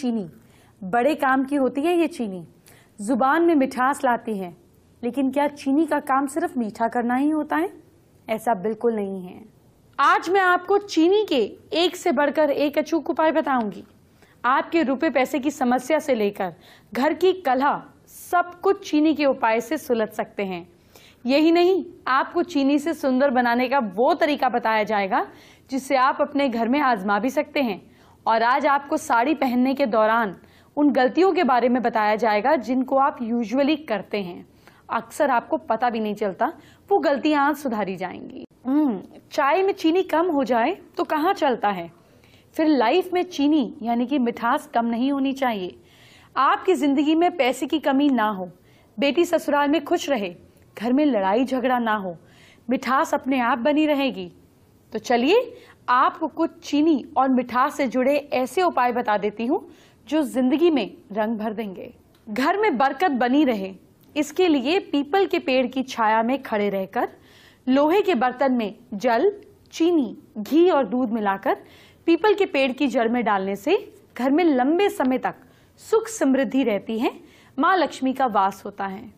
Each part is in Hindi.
चीनी बड़े काम की होती है ये चीनी ज़ुबान में मिठास लाती है लेकिन क्या चीनी का काम सिर्फ मीठा करना ही होता है ऐसा बिल्कुल नहीं है आज मैं आपको चीनी के एक से बढ़कर एक अचूक उपाय बताऊंगी आपके रुपए पैसे की समस्या से लेकर घर की कला सब कुछ चीनी के उपाय से सुलझ सकते हैं यही नहीं आपको चीनी से सुंदर बनाने का वो तरीका बताया जाएगा जिससे आप अपने घर में आजमा भी सकते हैं और आज आपको साड़ी पहनने के दौरान उन गलतियों के बारे में बताया जाएगा जिनको आप यूजुअली करते हैं अक्सर आपको पता भी नहीं चलता वो गलतियां सुधारी जाएंगी हम्म, चाय में चीनी कम हो जाए तो कहाँ चलता है फिर लाइफ में चीनी यानी कि मिठास कम नहीं होनी चाहिए आपकी ज़िंदगी में पैसे की कमी ना हो बेटी ससुराल में खुश रहे घर में लड़ाई झगड़ा ना हो मिठास अपने आप बनी रहेगी तो चलिए आपको कुछ चीनी और मिठास से जुड़े ऐसे उपाय बता देती हूँ जो जिंदगी में रंग भर देंगे घर में बरकत बनी रहे इसके लिए पीपल के पेड़ की छाया में खड़े रहकर लोहे के बर्तन में जल चीनी घी और दूध मिलाकर पीपल के पेड़ की जड़ में डालने से घर में लंबे समय तक सुख समृद्धि रहती है माँ लक्ष्मी का वास होता है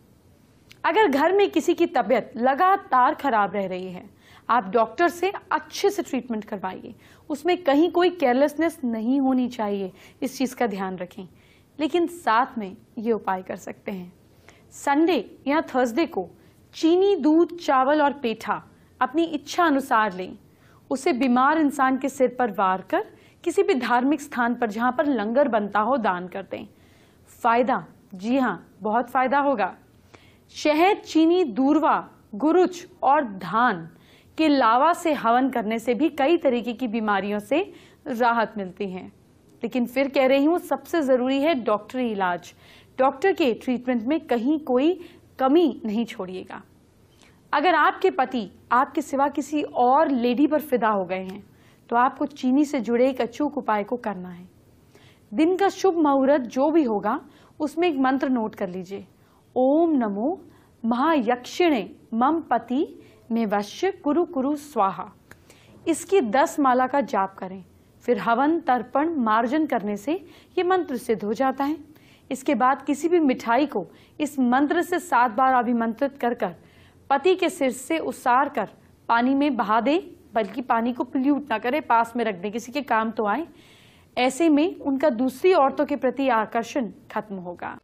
अगर घर में किसी की तबीयत लगातार खराब रह रही है आप डॉक्टर से अच्छे से ट्रीटमेंट करवाइए उसमें कहीं कोई केयरलेसनेस नहीं होनी चाहिए इस चीज़ का ध्यान रखें लेकिन साथ में ये उपाय कर सकते हैं संडे या थर्सडे को चीनी दूध चावल और पेठा अपनी इच्छा अनुसार लें उसे बीमार इंसान के सिर पर वार कर किसी भी धार्मिक स्थान पर जहाँ पर लंगर बनता हो दान कर दें फायदा जी हाँ बहुत फायदा होगा शहद चीनी दूरवा गुरुच और धान कि लावा से हवन करने से भी कई तरीके की बीमारियों से राहत मिलती है लेकिन फिर कह रही हूँ सबसे ज़रूरी है डॉक्टरी इलाज डॉक्टर के ट्रीटमेंट में कहीं कोई कमी नहीं छोड़िएगा अगर आपके पति आपके सिवा किसी और लेडी पर फिदा हो गए हैं तो आपको चीनी से जुड़े एक अचूक उपाय को करना है दिन का शुभ मुहूर्त जो भी होगा उसमें एक मंत्र नोट कर लीजिए ओम नमो महायक्षिणे मम पति में वश्य कुरु कुरु स्वाहा इसकी दस माला का जाप करें फिर हवन तर्पण मार्जन करने से ये मंत्र सिद्ध हो जाता है इसके बाद किसी भी मिठाई को इस मंत्र से सात बार अभिमंत्रित कर कर पति के सिर से उसार कर पानी में बहा दे बल्कि पानी को पल्यूट ना करे पास में रख दें किसी के काम तो आए ऐसे में उनका दूसरी औरतों के प्रति आकर्षण खत्म होगा